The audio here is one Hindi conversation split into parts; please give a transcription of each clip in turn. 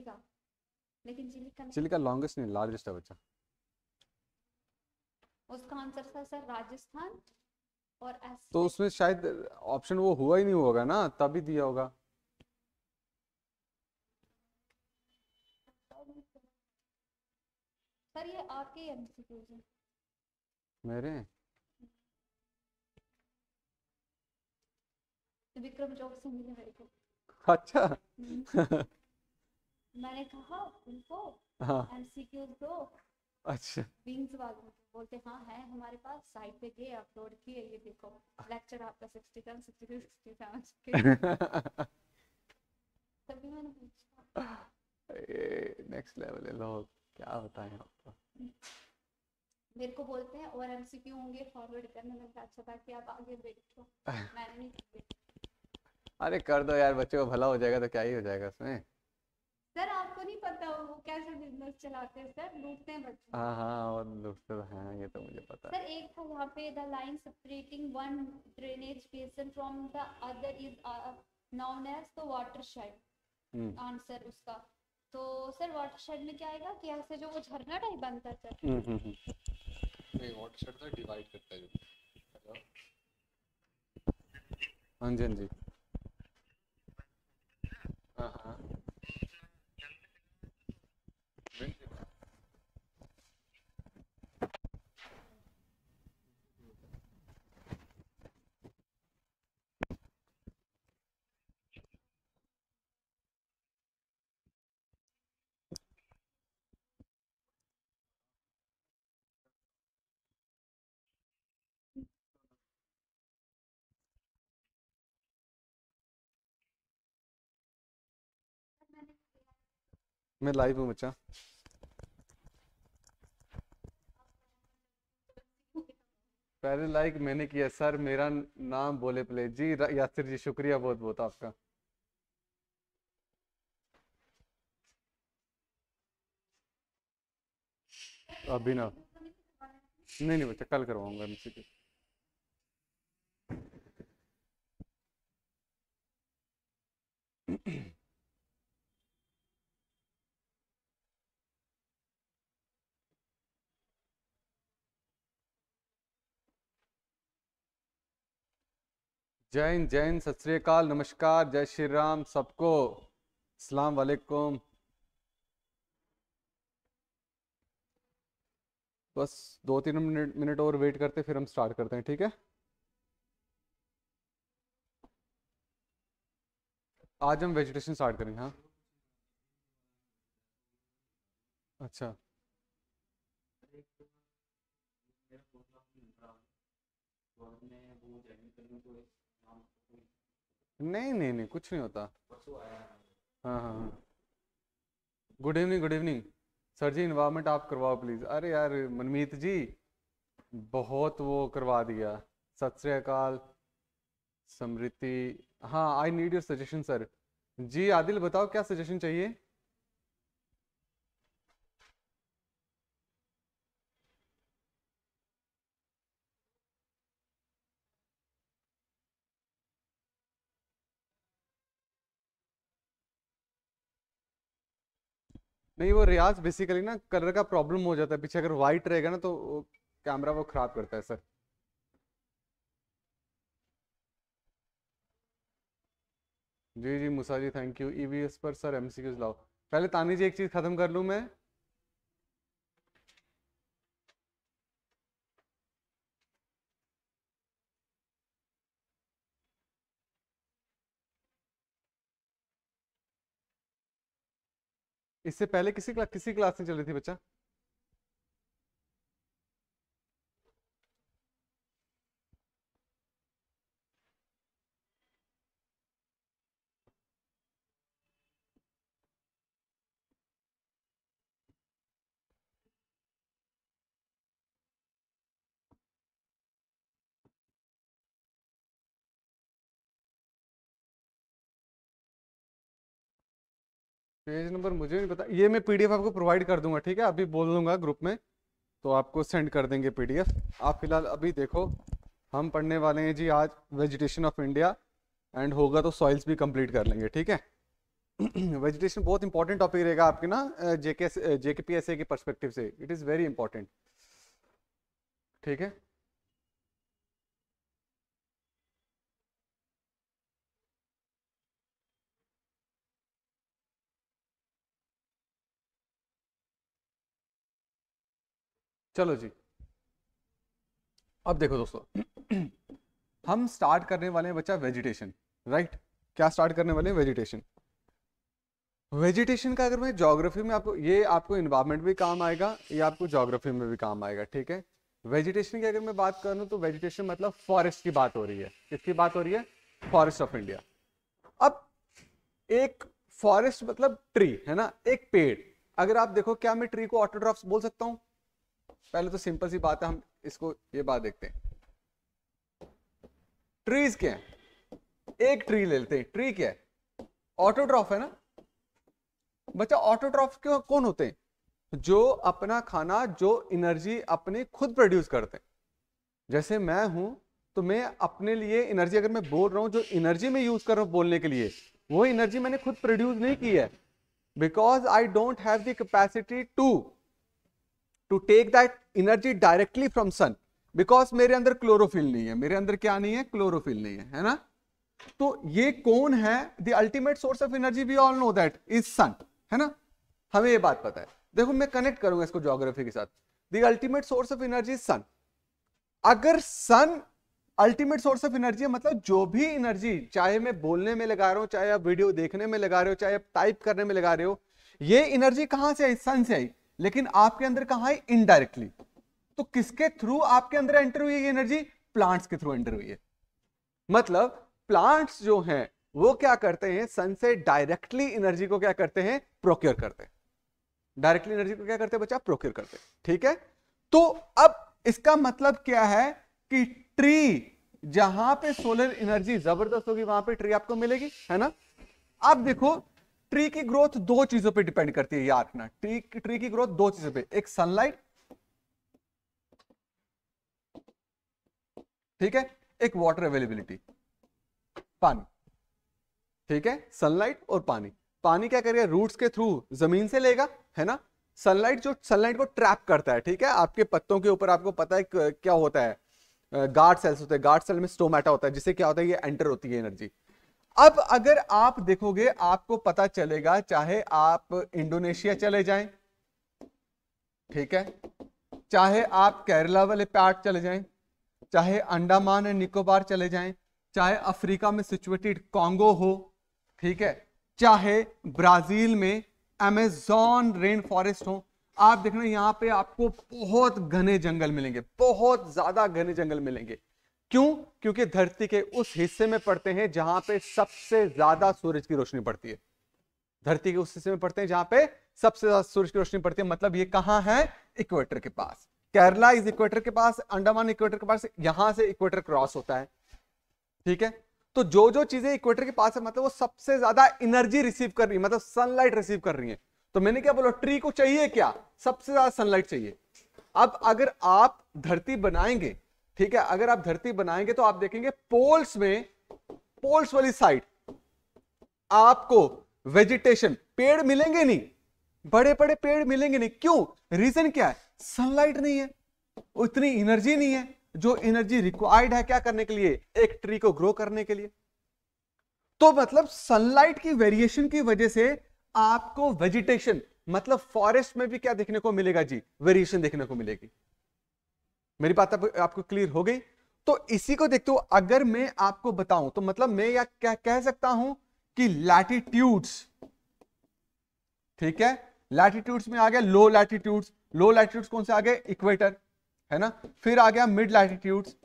चिलिका लेकिन चिलिका चिलिका लॉन्गेस्ट नहीं लार्जेस्ट है बच्चा उसका आंसर था सर राजस्थान और तो उसमें शायद ऑप्शन वो हुआ ही नहीं होगा ना तभी दिया होगा सर ये आपके एमसीक्यूज मेरे विक्रम चौक से मिले मेरे को अच्छा हम्म। मैंने कहा उनको एमसीक्यूज हाँ। दो अच्छा विंग्स वालों बोलते हाँ है हमारे पास साइट पे गए अपलोड किए ये देखो लेक्चर आपका 60 का 62 67 तभी मैंने पूछा नेक्स्ट लेवल है लोग क्या होता है आपका तो। मेरे को बोलते हैं और एमसीक्यू होंगे फॉरवर्ड करने में अच्छा था कि आप आगे बैठो मैंने नहीं अरे कर दो यार बच्चे को भला हो जाएगा तो क्या ही हो जाएगा उसमें सर आपको नहीं पता वो कैसे बिजनेस चलाते हैं सर लूटते हैं बच्चे हाँ हाँ और लूटते तो हैं ये तो मुझे पता सर एक था तो वहाँ पे the line separating one drainage basin from the other is known as the watershed answer उसका तो सर वाटर शेड में क्या आएगा कि ऐसे जो वो झरना टाइप बनता है सर वाटर शेड तो डिवाइड करता है हाँ जी हाँ जी हाँ हाँ मैं लाइव हूँ बच्चा पहले लाइक मैंने किया सर मेरा नाम बोले प्ले जी यासिर जी शुक्रिया बहुत बहुत आपका अभी ना नहीं नहीं बच्चा कल करवाऊंगा मुझसे की जय हिंद जय हिंद सत श्रीकाल नमस्कार जय श्री राम सबको अस्सलाम वालेकुम बस दो तीन मिनट मिनट और वेट करते फिर हम स्टार्ट करते हैं ठीक है आज हम वेजिटेशन स्टार्ट करेंगे हाँ अच्छा नहीं नहीं नहीं कुछ नहीं होता हाँ हाँ हाँ good evening good evening sir ji environment आप करवाओ प्लीज़ अरे यार मनमीत जी बहुत वो करवा दिया सत श्रीकाल समृति हाँ I need your suggestion sir ji Adil बताओ क्या सजेशन चाहिए नहीं वो रियाज बेसिकली ना कलर का प्रॉब्लम हो जाता है पीछे अगर वाइट रहेगा ना तो कैमरा वो खराब करता है सर जी जी Musa ji thank you EVS पर सर एमसीक्यूज लाओ पहले तानी जी एक चीज़ ख़त्म कर लूँ मैं इससे पहले किसी क्ला, किसी क्लास में चल रही थी बच्चा पेज नंबर मुझे नहीं पता ये मैं पीडीएफ आपको प्रोवाइड कर दूंगा ठीक है अभी बोल दूंगा ग्रुप में तो आपको सेंड कर देंगे पीडीएफ आप फिलहाल अभी देखो हम पढ़ने वाले हैं जी आज वेजिटेशन ऑफ इंडिया एंड होगा तो सॉइल्स भी कंप्लीट कर लेंगे ठीक है वेजिटेशन बहुत इंपॉर्टेंट टॉपिक रहेगा आपके ना जेके जेके पी एस ए के परस्पेक्टिव से इट इज़ वेरी इंपॉर्टेंट ठीक है चलो जी अब देखो दोस्तों हम स्टार्ट करने वाले हैं बच्चा वेजिटेशन राइट क्या स्टार्ट करने वाले हैं वेजिटेशन वेजिटेशन का अगर मैं जोग्राफी में आपको ये आपको इन्वायरमेंट भी काम आएगा ये आपको ज्योग्राफी में भी काम आएगा ठीक है वेजिटेशन की अगर मैं बात करूँ तो वेजिटेशन मतलब फॉरेस्ट की बात हो रही है किसकी बात हो रही है फॉरेस्ट ऑफ इंडिया अब एक फॉरेस्ट मतलब ट्री है ना एक पेड़ अगर आप देखो क्या मैं ट्री को ऑटोड्रॉप्स बोल सकता हूँ पहले तो सिंपल सी बात है हम इसको ये बात देखते हैं ट्रीज क्या है एक ट्री ले लेते हैं ट्री क्या है ऑटोट्रॉफ है ना बच्चा ऑटोट्रॉफ क्यों कौन होते हैं जो अपना खाना जो एनर्जी अपने खुद प्रोड्यूस करते हैं जैसे मैं हूं तो मैं अपने लिए एनर्जी अगर मैं बोल रहा हूं जो एनर्जी मैं यूज कर रहा हूं बोलने के लिए वो एनर्जी मैंने खुद प्रोड्यूस नहीं की है because I don't have the capacity to to take that energy directly from sun because मेरे अंदर क्लोरोफिल नहीं है मेरे अंदर क्या नहीं है क्लोरोफिल नहीं है है ना तो ये कौन है the ultimate source of energy we all know that is sun है ना हमें ये बात पता है देखो मैं कनेक्ट करूंगा इसको ज्योग्राफी के साथ the ultimate source of energy is sun अगर sun ultimate source of energy है मतलब जो भी एनर्जी चाहे मैं बोलने में लगा रहा हूं चाहे आप वीडियो देखने में लगा रहे हो चाहे आप टाइप करने में लगा रहे हो ये एनर्जी कहां से आई सन से आई लेकिन आपके अंदर कहा है इनडायरेक्टली तो किसके थ्रू आपके अंदर एंटर हुई है एनर्जी प्लांट्स के थ्रू एंटर हुई है मतलब प्लांट्स जो हैं वो क्या करते हैं सन से डायरेक्टली एनर्जी को क्या करते हैं प्रोक्योर करते हैं डायरेक्टली एनर्जी को क्या करते हैं बच्चा प्रोक्योर करते हैं ठीक है तो अब इसका मतलब क्या है कि ट्री जहां पे सोलर एनर्जी जबरदस्त होगी वहां पे ट्री आपको मिलेगी है ना अब देखो ट्री की ग्रोथ दो चीजों पे डिपेंड करती है याद रखना ट्री ट्री की ग्रोथ दो चीजों पे एक सनलाइट ठीक है एक वाटर अवेलेबिलिटी पानी ठीक है सनलाइट और पानी पानी क्या करेगा रूट्स के थ्रू जमीन से लेगा है ना सनलाइट जो सनलाइट को ट्रैप करता है ठीक है आपके पत्तों के ऊपर आपको पता है क्या होता है गार्ड सेल्स होते हैं गार्ड सेल में स्टोमेटा होता है जिससे क्या होता है ये एंटर होती है एनर्जी अब अगर आप देखोगे आपको पता चलेगा चाहे आप इंडोनेशिया चले जाएं ठीक है चाहे आप केरला वाले पार्ट चले जाएं चाहे अंडमान एंड निकोबार चले जाएं चाहे अफ्रीका में सिचुएटेड कांगो हो ठीक है चाहे ब्राजील में अमेजॉन रेन फॉरेस्ट हो आप देखना यहां पे आपको बहुत घने जंगल मिलेंगे बहुत ज्यादा घने जंगल मिलेंगे क्यों क्योंकि धरती के उस हिस्से में पड़ते हैं जहां पे सबसे ज्यादा सूरज की रोशनी पड़ती है धरती के उस हिस्से में पड़ते हैं जहां पे सबसे ज्यादा सूरज की रोशनी पड़ती है मतलब ये कहां है इक्वेटर के पास केरला इज इक्वेटर के पास अंडमान इक्वेटर के पास यहां से इक्वेटर क्रॉस होता है ठीक है तो जो जो चीजें इक्वेटर के पास है मतलब वो सबसे ज्यादा एनर्जी रिसीव कर रही है मतलब सनलाइट रिसीव कर रही है तो मैंने क्या बोला ट्री को चाहिए क्या सबसे ज्यादा सनलाइट चाहिए अब अगर आप धरती बनाएंगे ठीक है अगर आप धरती बनाएंगे तो आप देखेंगे पोल्स में पोल्स वाली साइड आपको वेजिटेशन पेड़ मिलेंगे नहीं बड़े बड़े पेड़ मिलेंगे नहीं क्यों रीजन क्या है सनलाइट नहीं है उतनी एनर्जी नहीं है जो एनर्जी रिक्वायर्ड है क्या करने के लिए एक ट्री को ग्रो करने के लिए तो मतलब सनलाइट की वेरिएशन की वजह से आपको वेजिटेशन मतलब फॉरेस्ट में भी क्या देखने को मिलेगा जी वेरिएशन देखने को मिलेगी मेरी बात आप, आपको क्लियर हो गई तो इसी को देखते हो अगर मैं आपको बताऊं तो मतलब मैं या कह, कह सकता हूं कि लैटिट्यूड्स ठीक है लैटिट्यूड्स में आ गया लो लैटिट्यूड्स लो लैटिट्यूड्स कौन से आ गए इक्वेटर है ना फिर आ गया मिड लैटिट्यूड्स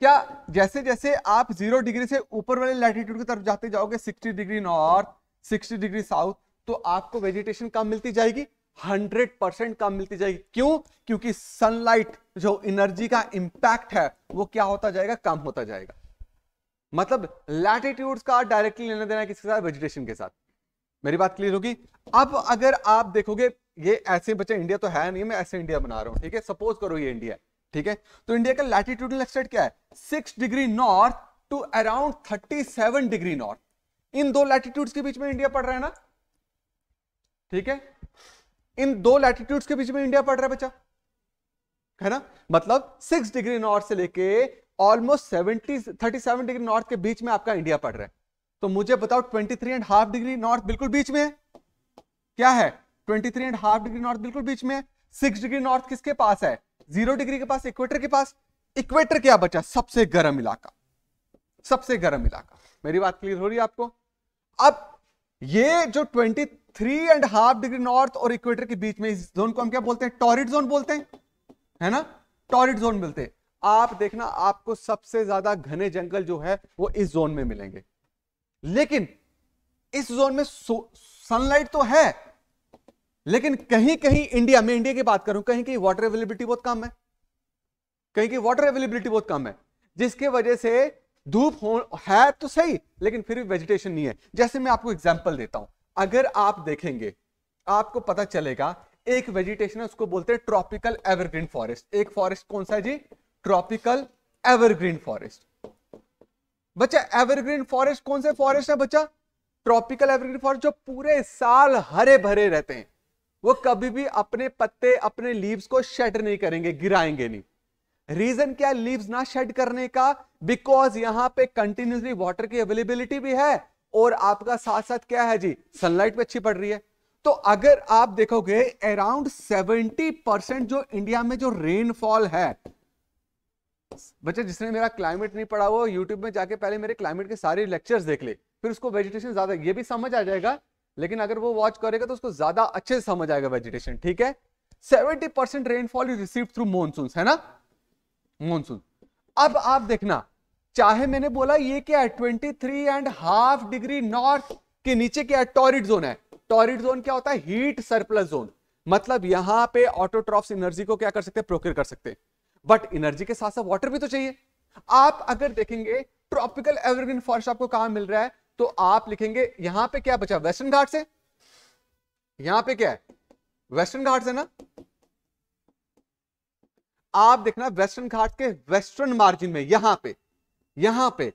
क्या जैसे जैसे आप जीरो डिग्री से ऊपर वाले लैटिट्यूड की तरफ जाते जाओगे sixty degree north sixty degree south तो आपको वेजिटेशन कम मिलती जाएगी हंड्रेड परसेंट कम मिलती जाएगी क्यों क्योंकि सनलाइट जो एनर्जी का इंपैक्ट है वो क्या होता जाएगा कम होता जाएगा मतलब लैटिट्यूड्स का डायरेक्टली लेना देना किसके साथ वेजिटेशन के साथ मेरी बात क्लियर होगी अब अगर आप देखोगे ये ऐसे बच्चे इंडिया तो है नहीं मैं ऐसे इंडिया बना रहा हूं ठीक है सपोज करो ये इंडिया ठीक है तो इंडिया का लैटिट्यूड एक्सटेंट क्या है six degree north to around thirty seven degree north इन दो लैटिट्यूड्स के बीच में इंडिया पड़ रहा है ना ठीक है इन दो लैटिट्यूड्स के बीच में इंडिया पड़ रहा है बच्चा है ना मतलब सिक्स डिग्री नॉर्थ से लेके almost seventy thirty seven degree north के बीच में आपका इंडिया पड़ रहा है तो मुझे बताओ twenty three and half degree north बिल्कुल बीच में है क्या है twenty three and half degree north बिल्कुल बीच में सिक्स डिग्री नॉर्थ किसके पास है जीरो डिग्री के पास इक्वेटर के पास इक्वेटर क्या बचा सबसे गर्म इलाका सबसे गर्म इलाका मेरी बात क्लियर हो रही है आपको अब ये जो twenty three and half degree north और इक्वेटर के बीच में इस जोन को हम क्या बोलते हैं टॉरिड जोन बोलते हैं है ना टॉरिड जोन मिलते हैं आप देखना आपको सबसे ज्यादा घने जंगल जो है वो इस जोन में मिलेंगे लेकिन इस जोन में सनलाइट तो है लेकिन कहीं कहीं इंडिया में इंडिया की बात करूं कहीं कहीं वाटर अवेलेबिलिटी बहुत कम है कहीं की वाटर अवेलेबिलिटी बहुत कम है जिसके वजह से धूप हो है तो सही लेकिन फिर भी वेजिटेशन नहीं है जैसे मैं आपको एग्जाम्पल देता हूं अगर आप देखेंगे आपको पता चलेगा एक वेजिटेशन है उसको बोलते हैं ट्रॉपिकल एवरग्रीन फॉरेस्ट एक फॉरेस्ट कौन सा है जी ट्रॉपिकल एवरग्रीन फॉरेस्ट बच्चा एवरग्रीन फॉरेस्ट कौन से फॉरेस्ट है बच्चा ट्रॉपिकल एवरग्रीन फॉरेस्ट जो पूरे साल हरे भरे रहते हैं वो कभी भी अपने पत्ते अपने लीव्स को शेड नहीं करेंगे गिराएंगे नहीं रीजन क्या लीव्स ना शेड करने का बिकॉज यहां पे कंटिन्यूसली वाटर की अवेलेबिलिटी भी है और आपका साथ साथ क्या है जी सनलाइट भी अच्छी पड़ रही है तो अगर आप देखोगे अराउंड 70 परसेंट जो इंडिया में जो रेनफॉल है बच्चे जिसने मेरा क्लाइमेट नहीं पढ़ा वो यूट्यूब में जाके पहले मेरे क्लाइमेट के सारे लेक्चर्स देख ले फिर उसको वेजिटेशन ज्यादा ये भी समझ आ जाएगा लेकिन अगर वो वॉच करेगा तो उसको ज्यादा अच्छे से समझ आएगा वेजिटेशन ठीक है seventy percent rainfall is receive through monsoon है ना मानसून अब आप देखना चाहे मैंने बोला ये क्या है twenty three and half degree north के नीचे क्या है टॉरिड जोन है टॉरिड जोन क्या होता है हीट सरप्लस जोन मतलब यहां पे ऑटोट्रॉफ एनर्जी को क्या कर सकते हैं प्रोक्योर कर सकते हैं बट एनर्जी के साथ साथ वाटर भी तो चाहिए आप अगर देखेंगे ट्रॉपिकल एवरग्रीन फॉरेस्ट आपको कहां मिल रहा है तो आप लिखेंगे यहां पे क्या बचा वेस्टर्न घाट से यहां पे क्या है वेस्टर्न घाट से ना आप देखना वेस्टर्न घाट के वेस्टर्न मार्जिन में यहां पे यहां पे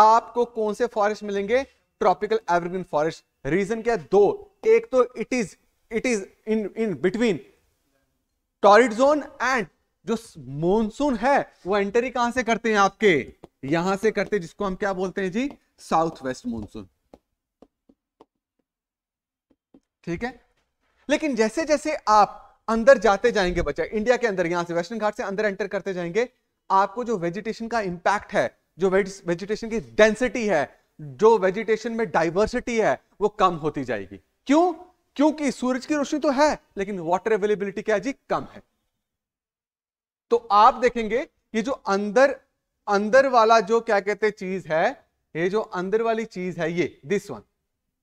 आपको कौन से फॉरेस्ट मिलेंगे ट्रॉपिकल एवरग्रीन फॉरेस्ट रीजन क्या दो एक तो it is it is in in between torrid zone and जो मॉनसून है वो एंट्री कहां से करते हैं आपके यहां से करते हैं जिसको हम क्या बोलते हैं जी साउथ वेस्ट मॉनसून ठीक है लेकिन जैसे जैसे आप अंदर जाते जाएंगे बच्चा इंडिया के अंदर यहां से वेस्टर्न घाट से अंदर एंटर करते जाएंगे आपको जो वेजिटेशन का इंपैक्ट है जो वेजिटेशन की डेंसिटी है जो वेजिटेशन में डाइवर्सिटी है वो कम होती जाएगी क्यों क्योंकि सूरज की रोशनी तो है लेकिन वाटर अवेलेबिलिटी क्या जी कम है तो आप देखेंगे ये जो अंदर अंदर वाला जो क्या कहते हैं चीज है ये जो अंदर वाली चीज है ये दिस वन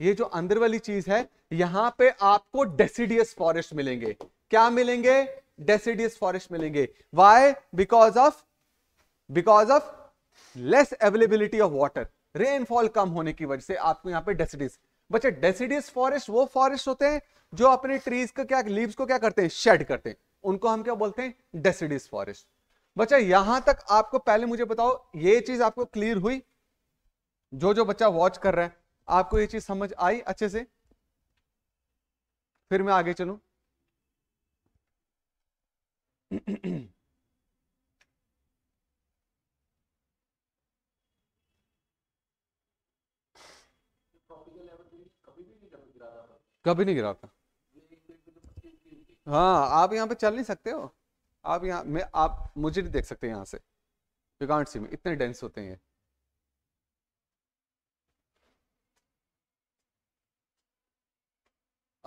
ये जो अंदर वाली चीज है यहां पे आपको डेसिडियस फॉरेस्ट मिलेंगे क्या मिलेंगे डेसिडियस फॉरेस्ट मिलेंगे why because of because of less availability of water rainfall कम होने की वजह से आपको यहाँ पे डेसिडिस बच्चे डेसिडिस फॉरेस्ट वो फॉरेस्ट होते हैं जो अपने ट्रीज का क्या लीव्स को क्या करते हैं शेड करते हैं उनको हम क्या बोलते हैं डेसिडिस फॉरेस्ट बच्चा यहां तक आपको पहले मुझे बताओ ये चीज आपको क्लियर हुई जो जो बच्चा वॉच कर रहा है आपको ये चीज समझ आई अच्छे से फिर मैं आगे चलू कभी नहीं गिरा था हाँ आप यहाँ पे चल नहीं सकते हो आप यहाँ मैं आप मुझे नहीं देख सकते यहाँ से विकांड सी में इतने डेंस होते हैं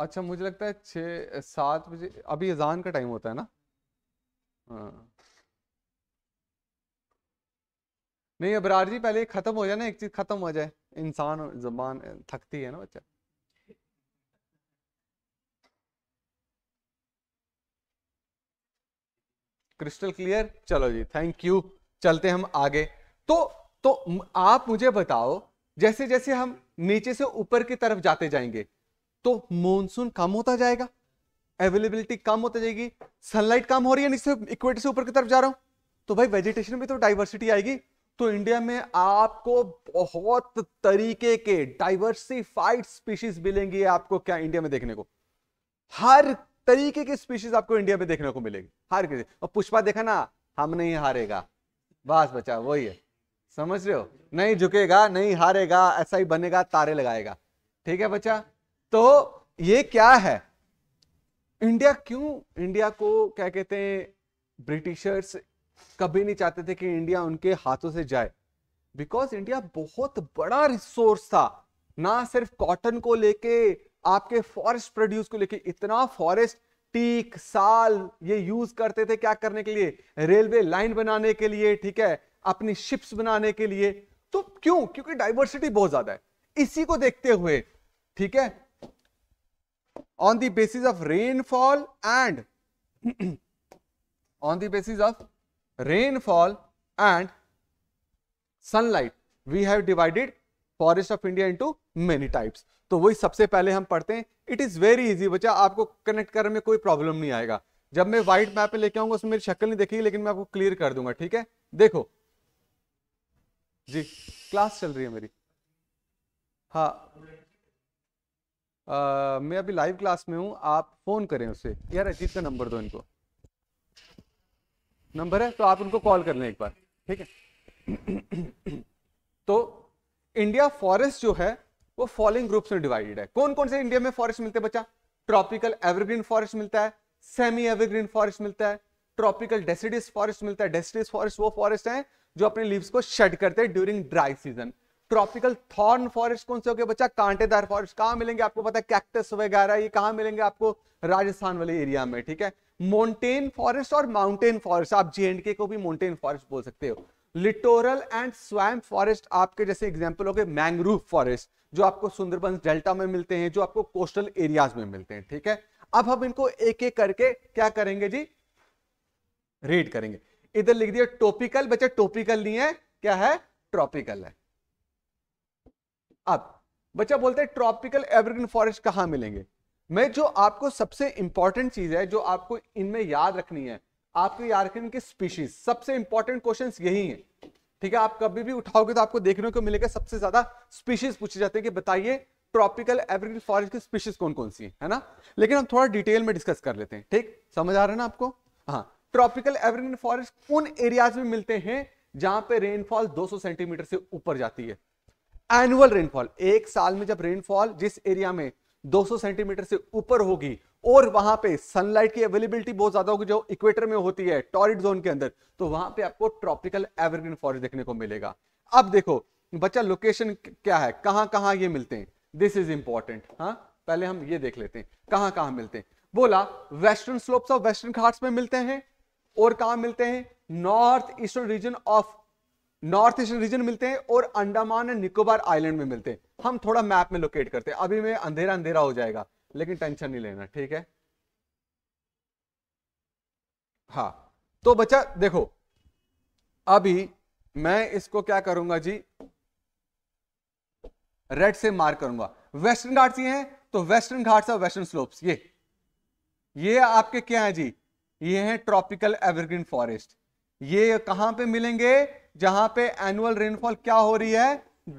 अच्छा मुझे लगता है छः सात बजे अभी अजान का टाइम होता है ना हाँ नहीं अबरार जी पहले ख़त्म हो जाए ना एक चीज़ ख़त्म हो जाए इंसान जबान थकती है ना बच्चा क्रिस्टल क्लियर चलो जी थैंक यू चलते हम आगे तो तो आप मुझे बताओ जैसे जैसे हम नीचे से ऊपर की तरफ जाते जाएंगे तो मॉनसून कम होता जाएगा अवेलेबिलिटी कम होती जाएगी सनलाइट कम हो रही है नीचे इक्वेटर से ऊपर की तरफ जा रहा हूं तो भाई वेजिटेशन में तो डाइवर्सिटी आएगी तो इंडिया में आपको बहुत तरीके के डाइवर्सिफाइड स्पीशीज मिलेंगी आपको क्या इंडिया में देखने को हर तरीके की स्पीशीज आपको इंडिया में देखने को मिलेगी हार के और पुष्पा देखा ना हम नहीं हारेगा बस बचा वही है समझ रहे हो नहीं झुकेगा नहीं हारेगा ऐसा ही बनेगा तारे लगाएगा ठीक है बच्चा तो ये क्या है इंडिया क्यों इंडिया को क्या कहते हैं ब्रिटिशर्स कभी नहीं चाहते थे कि इंडिया उनके हाथों से जाए बिकॉज इंडिया बहुत बड़ा रिसोर्स था ना सिर्फ कॉटन को लेके आपके फॉरेस्ट प्रोड्यूस को लेके इतना फॉरेस्ट टीक साल ये यूज करते थे क्या करने के लिए रेलवे लाइन बनाने के लिए ठीक है अपनी शिप्स बनाने के लिए तो क्यों क्योंकि डाइवर्सिटी बहुत ज्यादा है इसी को देखते हुए ठीक है on the basis of rainfall and on the basis of rainfall and sunlight we have divided forest of India into many types तो वही सबसे पहले हम पढ़ते हैं इट इज वेरी इजी बच्चा आपको कनेक्ट करने में कोई प्रॉब्लम नहीं आएगा जब मैं व्हाइट मैप लेके आऊंगा उसमें मेरी शक्ल नहीं देखेगी लेकिन मैं आपको क्लियर कर दूंगा ठीक है देखो जी क्लास चल रही है मेरी हाँ आ, मैं अभी लाइव क्लास में हूं आप फोन करें उसे यार अजीत का नंबर दो इनको नंबर है तो आप उनको कॉल कर लें एक बार ठीक है तो इंडिया फॉरेस्ट जो है वो फॉलोइंग ग्रुप्स में डिवाइडेड है कौन कौन से इंडिया में फॉरेस्ट मिलते हैं बच्चा ट्रॉपिकल एवरग्रीन फॉरेस्ट मिलता है सेमी एवरग्रीन फॉरेस्ट मिलता है ट्रॉपिकल डेसिडिस फॉरेस्ट मिलता है डेसिडिस फॉरेस्ट वो फॉरेस्ट है जो अपने लीव्स को शेड करते हैं during dry season tropical thorn forest कौन से हो गए बच्चा कांटेदार फॉरेस्ट कहां मिलेंगे आपको पता है कैक्टस वगैरह ये कहां मिलेंगे आपको राजस्थान वाले एरिया में ठीक है माउंटेन फॉरेस्ट और माउंटेन फॉरेस्ट आप जे को भी माउंटेन फॉरेस्ट बोल सकते हो लिटोरल एंड स्वैम फॉरेस्ट आपके जैसे एग्जाम्पल हो गए मैंग्रूव फॉरेस्ट जो आपको सुंदरबन डेल्टा में मिलते हैं जो आपको कोस्टल एरियाज में मिलते हैं ठीक है अब हम इनको एक एक करके क्या करेंगे जी रीड करेंगे इधर लिख दिया टॉपिकल बच्चे टॉपिकल नहीं है क्या है ट्रॉपिकल है अब बच्चा बोलते हैं ट्रॉपिकल एवरग्रीन फॉरेस्ट कहां मिलेंगे मैं जो आपको सबसे इंपॉर्टेंट चीज है जो आपको इनमें याद रखनी है आपके यार्किन के स्पीशीज सबसे इंपॉर्टेंट क्वेश्चन यही है ठीक है आप कभी भी उठाओगे तो आपको देखने को मिलेगा सबसे ज्यादा स्पीशीज पूछे जाते हैं कि बताइए ट्रॉपिकल एवरीग्रीन फॉरेस्ट की स्पीशीज कौन कौन सी है, ना लेकिन हम थोड़ा डिटेल में डिस्कस कर लेते हैं ठीक समझ आ रहे ना आपको हाँ ट्रॉपिकल एवरीग्रीन फॉरेस्ट उन एरियाज में मिलते हैं जहां पे रेनफॉल 200 सेंटीमीटर से ऊपर जाती है एनुअल रेनफॉल एक साल में जब रेनफॉल जिस एरिया में 200 सेंटीमीटर से ऊपर होगी और वहां पे सनलाइट की अवेलेबिलिटी बहुत ज्यादा होगी जो इक्वेटर में होती है टॉरिड जोन के अंदर तो वहां पे आपको ट्रॉपिकल एवरग्रीन फॉरेस्ट देखने को मिलेगा अब देखो बच्चा लोकेशन क्या है कहां कहां ये मिलते हैं दिस इज इंपॉर्टेंट हाँ पहले हम ये देख लेते हैं कहां कहां मिलते हैं बोला western slopes of western Ghats में मिलते हैं और कहा मिलते हैं north eastern region of north eastern region मिलते हैं और अंडमान एंड निकोबार आइलैंड में मिलते हैं हम थोड़ा मैप में लोकेट करते हैं अभी में अंधेरा अंधेरा हो जाएगा लेकिन टेंशन नहीं लेना ठीक है हा तो बच्चा देखो अभी मैं इसको क्या करूंगा जी रेड से मार्क करूंगा वेस्टर्न घाट ये हैं तो वेस्टर्न घाट्स और वेस्टर्न स्लोप्स ये ये आपके क्या है जी ये हैं ट्रॉपिकल एवरग्रीन फॉरेस्ट ये कहां पे मिलेंगे जहां पे एनुअल रेनफॉल क्या हो रही है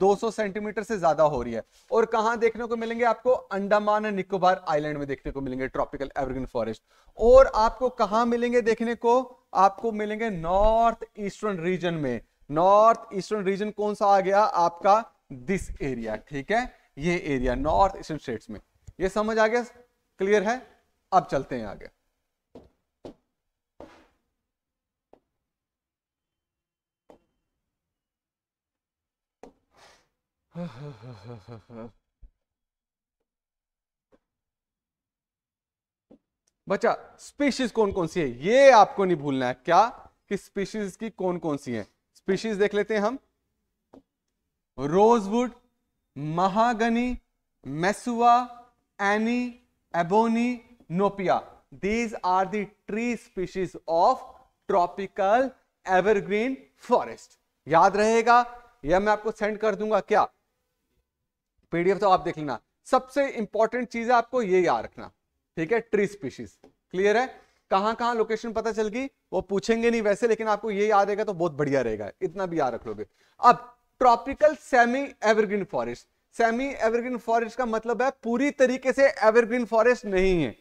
200 सेंटीमीटर से ज्यादा हो रही है और कहां देखने को मिलेंगे आपको अंडमान निकोबार आइलैंड में देखने को मिलेंगे ट्रॉपिकल एवरग्रीन फॉरेस्ट और आपको कहां मिलेंगे देखने को आपको मिलेंगे नॉर्थ ईस्टर्न रीजन में नॉर्थ ईस्टर्न रीजन कौन सा आ गया आपका दिस एरिया ठीक है ये एरिया नॉर्थ ईस्टर्न स्टेट्स में ये समझ आ गया क्लियर है अब चलते हैं आगे बच्चा स्पीशीज कौन कौन सी है ये आपको नहीं भूलना है क्या कि स्पीशीज की कौन कौन सी है स्पीशीज देख लेते हैं हम rosewood mahogany mesua aini ebony नोपिया these are the tree species of tropical evergreen forest याद रहेगा यह मैं आपको सेंड कर दूंगा क्या पीडीएफ तो आप देख लेना सबसे इंपॉर्टेंट चीज है आपको ये याद रखना ठीक है ट्री स्पीशीज क्लियर है कहां कहां लोकेशन पता चल गई वो पूछेंगे नहीं वैसे लेकिन आपको ये याद रहेगा तो बहुत बढ़िया रहेगा इतना भी याद रख लोगे अब tropical semi evergreen forest semi evergreen forest का मतलब है पूरी तरीके से एवरग्रीन फॉरेस्ट नहीं है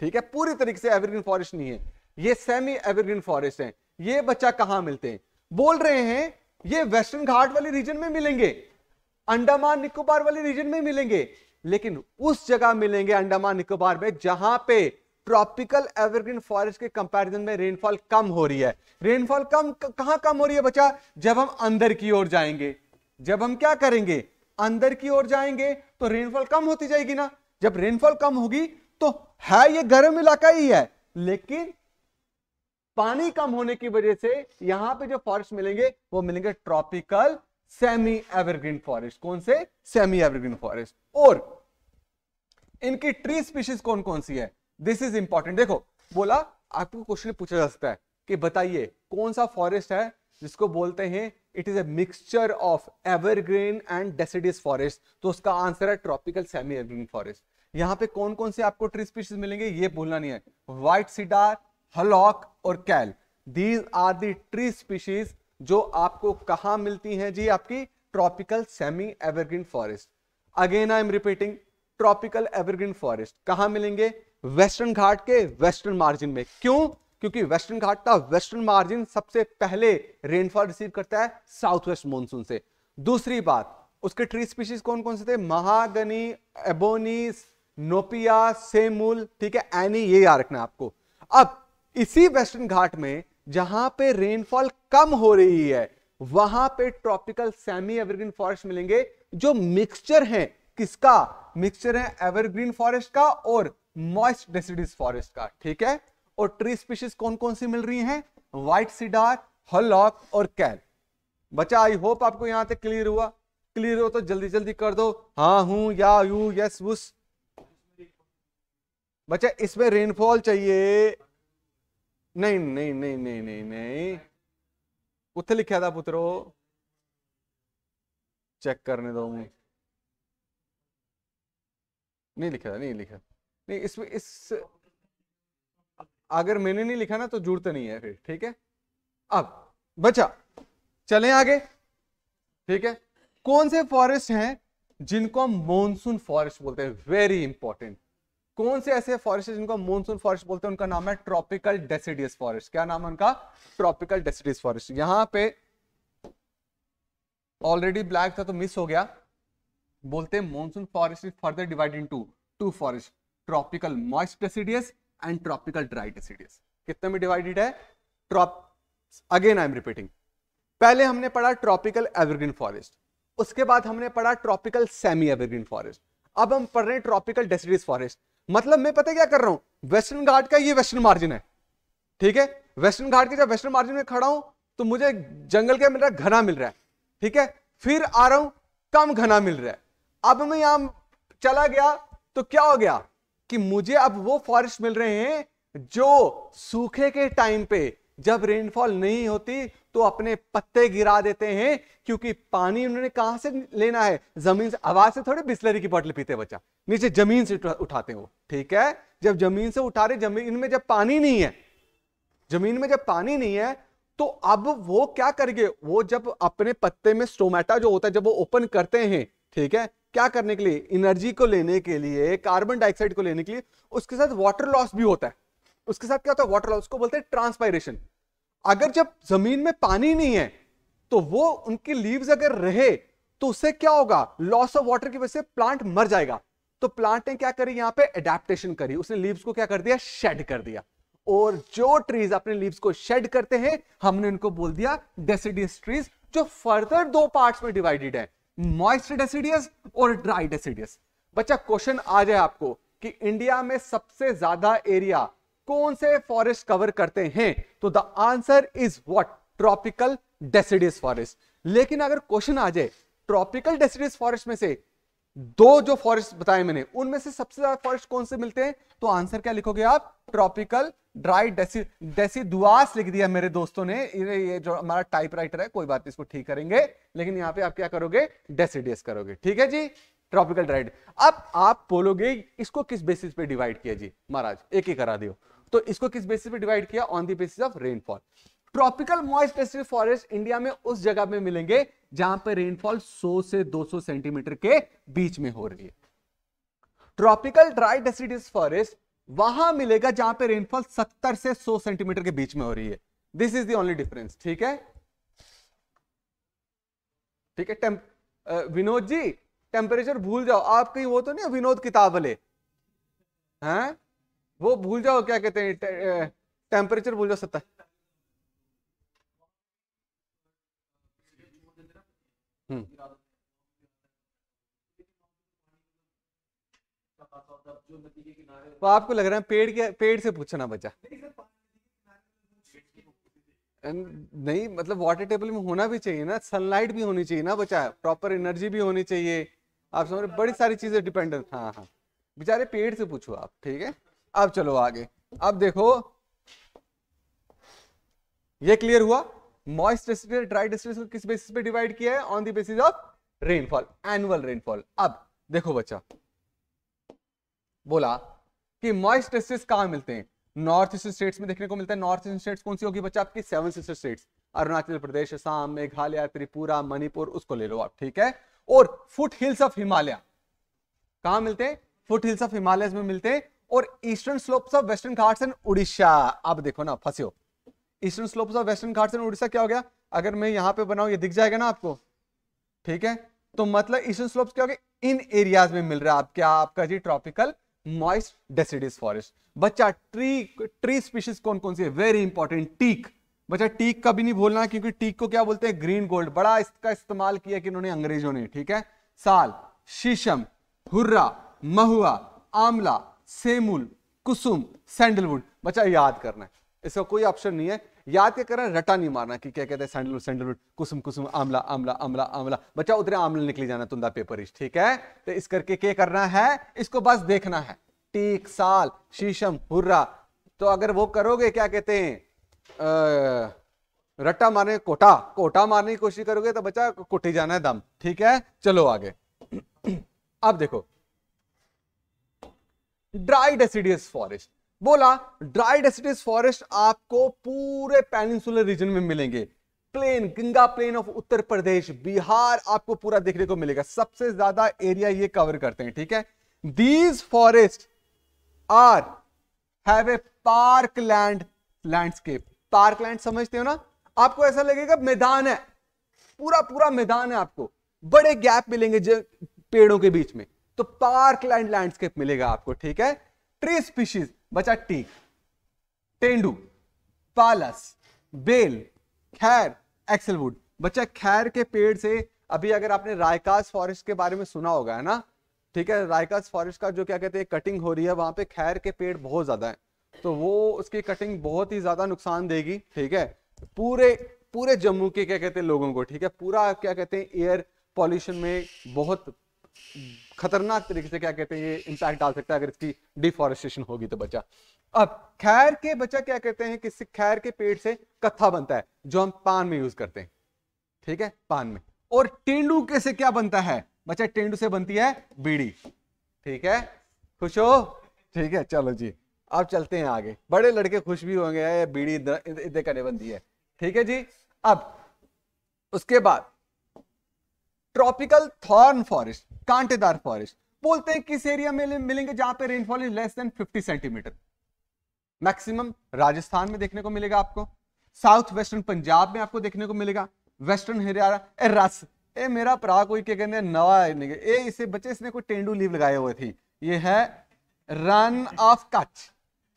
ठीक है पूरी तरीके से एवरग्रीन फॉरेस्ट नहीं है ये सेमी एवरग्रीन फॉरेस्ट है ये बच्चा कहां मिलते हैं बोल रहे हैं ये वेस्टर्न घाट वाले रीजन में मिलेंगे अंडमान निकोबार वाले रीजन में मिलेंगे लेकिन उस जगह मिलेंगे अंडमान निकोबार में जहां पे ट्रॉपिकल एवरग्रीन फॉरेस्ट के कंपैरिजन में रेनफॉल कम हो रही है रेनफॉल कम कहां कम हो रही है बच्चा जब हम अंदर की ओर जाएंगे जब हम क्या करेंगे अंदर की ओर जाएंगे तो रेनफॉल कम होती जाएगी ना जब रेनफॉल कम होगी तो है ये गर्म इलाका ही है लेकिन पानी कम होने की वजह से यहां पे जो फॉरेस्ट मिलेंगे वो मिलेंगे ट्रॉपिकल सेमी एवरग्रीन फॉरेस्ट कौन से सेमी एवरग्रीन फॉरेस्ट और इनकी ट्री स्पीशीज कौन कौन सी है दिस इज इंपॉर्टेंट देखो बोला आपको क्वेश्चन पूछा जा सकता है कि बताइए कौन सा फॉरेस्ट है जिसको बोलते हैं it is a mixture of evergreen and deciduous forest तो उसका आंसर है ट्रॉपिकल सेमी एवरग्रीन फॉरेस्ट यहाँ पे कौन कौन से आपको ट्री स्पीशीज मिलेंगे ये बोलना नहीं है व्हाइट सीडार हलॉक और kail these are the tree species जो आपको कहां मिलती हैं जी आपकी tropical semi evergreen forest again I am repeating tropical evergreen forest कहा मिलेंगे वेस्टर्न घाट के वेस्टर्न मार्जिन में क्यों क्योंकि वेस्टर्न घाट का वेस्टर्न मार्जिन सबसे पहले रेनफॉल रिसीव करता है साउथ वेस्ट मानसून से दूसरी बात उसके ट्री स्पीशीज कौन कौन से थे महागनी एबोनिस नोपिया सेमूल ठीक है एनी ये याद रखना आपको अब इसी वेस्टर्न घाट में जहां पे रेनफॉल कम हो रही है वहां पे ट्रॉपिकल सेमी एवरग्रीन फॉरेस्ट मिलेंगे जो मिक्सचर है किसका मिक्सचर है एवरग्रीन फॉरेस्ट का और मॉइस्ट डेसिडिस फॉरेस्ट का ठीक है और ट्री स्पीशीज कौन कौन सी मिल रही हैं व्हाइट सीडार हलॉक और कैल बच्चा आई होप आपको यहां तक क्लियर हुआ क्लियर हो तो जल्दी जल्दी कर दो हाँ हूं या यू यस उस बच्चा इसमें रेनफॉल चाहिए नहीं नहीं नहीं नहीं नहीं नहीं ਉੱਥੇ ਲਿਖਿਆ था पुत्रो चेक करने दो मुझे नहीं लिखा था नहीं लिखा नहीं इसमें इस अगर मैंने नहीं लिखा ना तो जुड़ते नहीं है फिर ठीक है अब बचा चलें आगे ठीक है कौन से फॉरेस्ट हैं जिनको हम मॉनसून फॉरेस्ट बोलते हैं वेरी इंपॉर्टेंट कौन से ऐसे फॉरेस्ट जिनको मॉनसून फॉरेस्ट बोलते हैं उनका नाम है ट्रॉपिकल डेसिडियस फॉरेस्ट क्या नाम है उनका ट्रॉपिकल डेसिडियस फॉरेस्ट यहां पे ऑलरेडी ब्लैक था तो मिस हो गया बोलते हैं monsoon forest is further into two forest tropical moist deciduous and tropical dry deciduous कितने में डिवाइडेड है ट्रॉप अगेन आई एम रिपीटिंग पहले हमने पढ़ा ट्रॉपिकल एवरग्रीन फॉरेस्ट उसके बाद हमने पढ़ा ट्रॉपिकल सेमी एवरग्रीन फॉरेस्ट अब हम पढ़ रहे हैं ट्रॉपिकल डेसिडियस फॉरेस्ट मतलब मैं पता क्या कर रहा हूं वेस्टर्न घाट का ये वेस्टर्न मार्जिन है ठीक है वेस्टर्न घाट के जब वेस्टर्न मार्जिन में खड़ा हूं तो मुझे जंगल क्या मिल रहा है घना मिल रहा है ठीक है फिर आ रहा हूं कम घना मिल रहा है अब मैं यहां चला गया तो क्या हो गया कि मुझे अब वो फॉरेस्ट मिल रहे हैं जो सूखे के टाइम पे जब रेनफॉल नहीं होती तो अपने पत्ते गिरा देते हैं क्योंकि पानी उन्होंने कहां से लेना है जमीन से आवाज से थोड़े बिस्लरी की बोतल पीते बच्चा नीचे जमीन से उठाते हैं वो ठीक है जब जमीन से उठा रहे जमीन में जब पानी नहीं है जमीन में जब पानी नहीं है तो अब वो क्या करेंगे वो जब अपने पत्ते में स्टोमेटा जो होता है जब वो ओपन करते हैं ठीक है क्या करने के लिए एनर्जी को लेने के लिए कार्बन डाइऑक्साइड को लेने के लिए उसके साथ वाटर लॉस भी होता है उसके साथ क्या होता है वाटर लॉस को बोलते हैं ट्रांसपायरेशन अगर जब जमीन में पानी नहीं है तो वो उनके लीव्स अगर रहे तो उससे क्या होगा लॉस ऑफ वाटर की वजह से प्लांट मर जाएगा तो प्लांट ने क्या करी यहां पे एडेप्टेशन करी उसने लीव्स को क्या कर दिया शेड कर दिया और जो ट्रीज अपने लीव्स को शेड करते हैं हमने उनको बोल दिया डेसिडियस ट्रीज जो फर्दर दो पार्ट्स में डिवाइडेड है मॉइस्ट डेसिडियस और ड्राई डेसिडियस बच्चा क्वेश्चन आ जाए आपको कि इंडिया में सबसे ज्यादा एरिया कौन से फॉरेस्ट कवर करते हैं तो the answer is what tropical deciduous forest लेकिन अगर क्वेश्चन आ जाए ट्रॉपिकल डेसिडियस फॉरेस्ट में से दो जो फॉरेस्ट बताए मैंने उनमें से सबसे ज्यादा फॉरेस्ट कौन से मिलते हैं तो आंसर क्या लिखोगे आप ट्रॉपिकल ड्राई डेसी दुआस लिख दिया मेरे दोस्तों ने ये, ये जो हमारा टाइपराइटर है कोई बात नहीं इसको ठीक करेंगे लेकिन यहां पे आप क्या करोगे डेसीडियस करोगे ठीक है जी ट्रॉपिकल ड्राइड अब आप बोलोगे इसको किस बेसिस पे डिवाइड किया जी महाराज एक ही करा दियो तो इसको किस बेसिस पे डिवाइड किया on the basis of rainfall tropical moist specific forest India में उस जगह में मिलेंगे जहां पर रेनफॉल 100 से 200 सेंटीमीटर के बीच में हो रही है ट्रॉपिकल ड्राई डेसिडियस फॉरेस्ट वहां मिलेगा जहां पर रेनफॉल 70 से 100 सेंटीमीटर के बीच में हो रही है दिस इज दी डिफरेंस ठीक है ठीक है टेम्प विनोद जी टेम्परेचर भूल जाओ आप कहीं वो तो नहीं विनोद किताब वाले हैं हाँ? वो भूल जाओ क्या कहते हैं टेम्परेचर भूल जाओ सत्ता हम्म। तो आपको लग रहा है पेड़ के पेड़ से पूछना बचा नहीं मतलब वाटर टेबल में होना भी चाहिए ना सनलाइट भी होनी चाहिए ना बचा प्रॉपर एनर्जी भी होनी चाहिए आप समझ रहे बड़ी सारी चीजें डिपेंडेंट हाँ हाँ बेचारे पेड़ से पूछो आप ठीक है अब चलो आगे अब देखो ये क्लियर हुआ मॉइस्ट रेसिडेंस ड्राई डिस्ट्रेस किस बेसिस पे डिवाइड किया है on the basis of rainfall annual rainfall अब देखो बच्चा बोला कि मॉइस्ट डिस्ट्रेस कहां मिलते हैं नॉर्थ ईस्टर्न स्टेट्स में देखने को मिलता है नॉर्थ ईस्टर्न स्टेट्स कौन सी होगी बच्चा आपकी seven sister states Arunachal Pradesh Assam Meghalaya Tripura Manipur उसको ले लो आप ठीक है और फुट हिल्स ऑफ हिमालय कहा मिलते हैं फुट हिल्स ऑफ हिमालय में मिलते हैं और eastern slopes of western Ghats and Orissa अब देखो ना फंसे हो eastern slopes of western Ghats and Orissa क्या हो गया अगर मैं यहां पे बनाऊ ये दिख जाएगा ना आपको ठीक है तो मतलब ईस्टर्न स्लोप्स क्या हो गया इन एरियाज में मिल रहा है आपका आपका जी ट्रॉपिकल मॉइस्ट डेसिडिस फॉरेस्ट बच्चा ट्री ट्री स्पीशीज कौन कौन सी है वेरी इंपॉर्टेंट टीक बच्चा टीक का भी नहीं भूलना क्योंकि टीक को क्या बोलते हैं ग्रीन गोल्ड बड़ा इसका इस्तेमाल किया कि इन्होंने अंग्रेजों ने ठीक है साल शीशम हुर्रा महुआ आमला सेमुल कुसुम सैंडलवुड बच्चा याद करना है इसका कोई ऑप्शन नहीं है याद क्या करना रटा नहीं मारना कि क्या कहते हैं सैंडलवुड सैंडलवुड कुसुम कुसुम आमला आमला आमला आमला बच्चा उतरे आमला निकली जाना तुंदा पेपर इस ठीक है तो इस करके क्या करना है इसको बस देखना है टीक साल शीशम हुर्रा तो अगर वो करोगे क्या कहते हैं रट्टा मारने कोटा कोटा मारने की कोशिश करोगे तो बच्चा कुटी जाना है दम ठीक है चलो आगे अब देखो ड्राई डेसिडियस फॉरेस्ट बोला ड्राई डेसिडियस फॉरेस्ट आपको पूरे पेनिसुलर रीजन में मिलेंगे plain Ganga plain of Uttar Pradesh Bihar आपको पूरा देखने को मिलेगा सबसे ज्यादा एरिया ये कवर करते हैं ठीक है these forest are have a park land landscape park land समझते हो ना आपको ऐसा लगेगा मैदान है पूरा पूरा मैदान है आपको बड़े गैप मिलेंगे पेड़ों के बीच में तो पार्क लैंड लैंडस्केप मिलेगा आपको ठीक है ट्री स्पीशीज बचा टीक टेंडू पालस बेल खैर एक्सलवुड बच्चा खैर के पेड़ से अभी अगर आपने रायकास फॉरेस्ट के बारे में सुना होगा है ना ठीक है रायकास फॉरेस्ट का जो क्या कहते हैं कटिंग हो रही है वहां पे खैर के पेड़ बहुत ज्यादा है तो वो उसकी कटिंग बहुत ही ज्यादा नुकसान देगी ठीक है पूरे पूरे जम्मू के क्या कहते हैं लोगों को ठीक है पूरा क्या कहते हैं एयर पॉल्यूशन में बहुत खतरनाक तरीके से क्या कहते हैं ये इंपैक्ट डाल सकता है अगर इसकी डिफॉरेस्टेशन होगी तो बच्चा अब खैर के बच्चा क्या कहते हैं कि खैर के पेड़ से कत्था बनता है जो हम पान में यूज करते हैं ठीक है पान में और टेंडू के से क्या बनता है बच्चा टेंडू से बनती है बीड़ी ठीक है खुश हो ठीक है चलो जी अब चलते हैं आगे बड़े लड़के खुश भी होंगे बीड़ी इधर करने बनती है ठीक है जी अब उसके बाद ट्रॉपिकल थॉर्न फॉरेस्ट कांटेदार फॉरेस्ट बोलते हैं किस एरिया में मिलेंगे जहां पे rainfall is less than 50 centimetre maximum Rajasthan में देखने को मिलेगा आपको साउथ वेस्टर्न पंजाब में आपको देखने को मिलेगा वेस्टर्न हरियाणा ए रस ए मेरा भरा कोई क्या कहने नवा ए इसे बच्चे इसने कोई टेंडू लीव लगाए हुए थी ये है रन ऑफ कच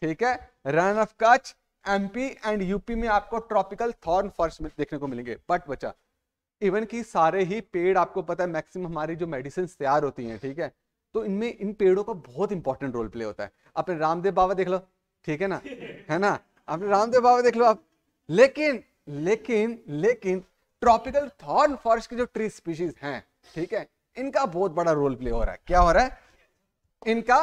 ठीक है Rann of Kutch MP and UP में आपको ट्रॉपिकल थॉर्न फॉरेस्ट देखने को मिलेंगे बट बच्चा इवन कि सारे ही पेड़ आपको पता है मैक्सिमम हमारी जो मेडिसिन तैयार होती हैं ठीक है तो इनमें इन पेड़ों का बहुत इंपॉर्टेंट रोल प्ले होता है अपने रामदेव बाबा देख लो ठीक है ना है ना अपने रामदेव बाबा देख लो आप लेकिन लेकिन लेकिन ट्रॉपिकल थॉर्न फॉरेस्ट की जो ट्री स्पीशीज हैं ठीक है इनका बहुत बड़ा रोल प्ले हो रहा है क्या हो रहा है इनका